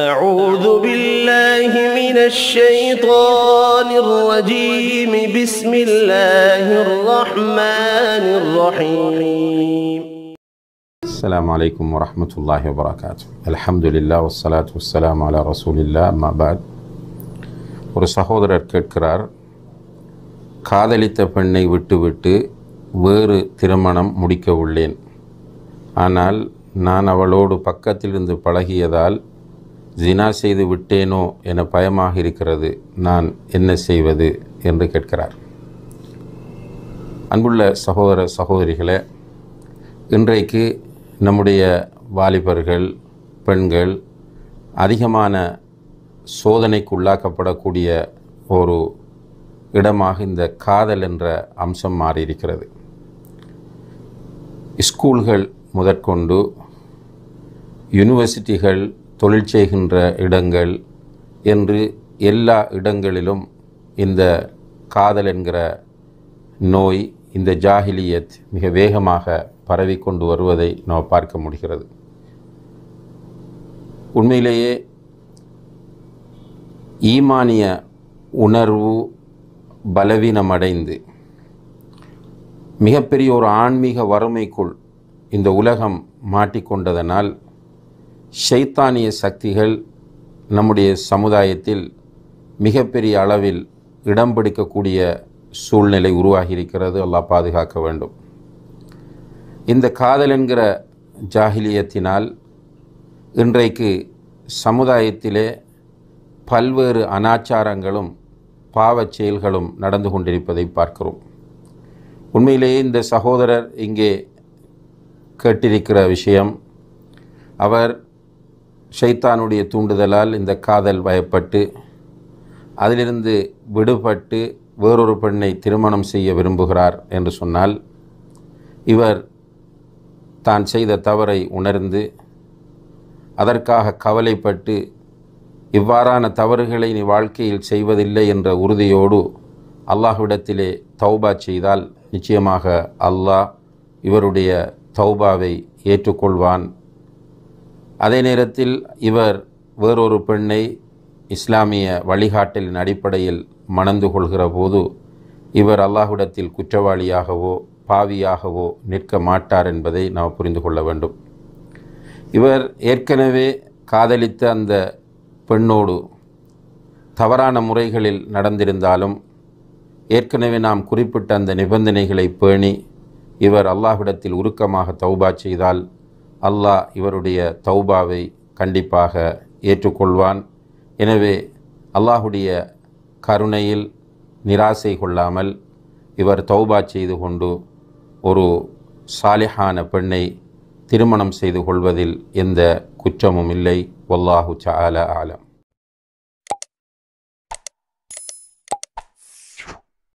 أعوذ بالله من الشيطان الرجيم بسم الله الرحمن الرحيم السلام عليكم ورحمة الله وبركاته الحمد لله والصلاة والسلام على رسول الله ما بعد ஒரு சகோதரர் كرار காதலித்த பெண்ணை விட்டுவிட்டு வேறு திருமணம் முடிக்க உள்ளேன் ஆனால் நான் அவளோடு பக்கத்திலிருந்து பழகியதால் ஜினா செய்து விட்டேனோ என பயமாக இருக்கிறது நான் என்ன செய்வது என்று கேட்கிறார் அன்புள்ள சகோதர சகோதரிகளே இன்றைக்கு நம்முடைய வாலிபர்கள் பெண்கள் அதிகமான சோதனைக்கு உள்ளாக்கப்படக்கூடிய ஒரு இடமாக இந்த காதல் என்ற அம்சம் மாறியிருக்கிறது ஸ்கூல்கள் முதற்கொண்டு யூனிவர்சிட்டிகள் தொழில் செய்கின்ற இடங்கள் என்று எல்லா இடங்களிலும் இந்த காதல் என்கிற நோய் இந்த ஜாகிலியத் மிக வேகமாக பரவி கொண்டு வருவதை நாம் பார்க்க முடிகிறது உண்மையிலேயே ஈமானிய உணர்வு பலவீனமடைந்து மிகப்பெரிய ஒரு ஆன்மீக வறுமைக்குள் இந்த உலகம் மாட்டிக்கொண்டதனால் ஷைத்தானிய சக்திகள் நம்முடைய சமுதாயத்தில் மிகப்பெரிய அளவில் இடம் பிடிக்கக்கூடிய சூழ்நிலை உருவாகி இருக்கிறது அல்லாஹ் பாதுகாக்க வேண்டும் இந்த காதல் என்கிற ஜாகிலியத்தினால் இன்றைக்கு சமுதாயத்திலே பல்வேறு அனாச்சாரங்களும் பாவச் செயல்களும் நடந்து கொண்டிருப்பதை பார்க்கிறோம் உண்மையிலேயே இந்த சகோதரர் இங்கே கேட்டிருக்கிற விஷயம் அவர் ஷைத்தானுடைய தூண்டுதலால் இந்த காதல் வயப்பட்டு அதிலிருந்து விடுபட்டு வேறொரு பெண்ணை திருமணம் செய்ய விரும்புகிறார் என்று சொன்னால் இவர் தான் செய்த தவறை உணர்ந்து அதற்காக கவலைப்பட்டு இவ்வாறான தவறுகளை நீ வாழ்க்கையில் செய்வதில்லை என்ற உறுதியோடு அல்லாஹ்விடத்திலே தௌபா செய்தால் நிச்சயமாக அல்லாஹ் இவருடைய தௌபாவை ஏற்றுக்கொள்வான் அதே நேரத்தில் இவர் வேறொரு பெண்ணை இஸ்லாமிய வழிகாட்டலின் அடிப்படையில் மணந்து கொள்கிற போது இவர் அல்லாஹுடத்தில் குற்றவாளியாகவோ பாவியாகவோ நிற்க மாட்டார் என்பதை நாம் புரிந்து கொள்ள வேண்டும் இவர் ஏற்கனவே காதலித்த அந்த பெண்ணோடு தவறான முறைகளில் நடந்திருந்தாலும் ஏற்கனவே நாம் குறிப்பிட்ட அந்த நிபந்தனைகளை பேணி இவர் அல்லாஹ்விடத்தில் உருக்கமாக தௌபா செய்தால் அல்லாஹ் இவருடைய தௌபாவை கண்டிப்பாக ஏற்றுக்கொள்வான் எனவே அல்லாஹுடைய கருணையில் நிராசை கொள்ளாமல் இவர் தௌபா செய்து கொண்டு ஒரு சாலிஹான பெண்ணை திருமணம் செய்து கொள்வதில் எந்த குற்றமும் இல்லை வல்லாஹு சால ஆலம்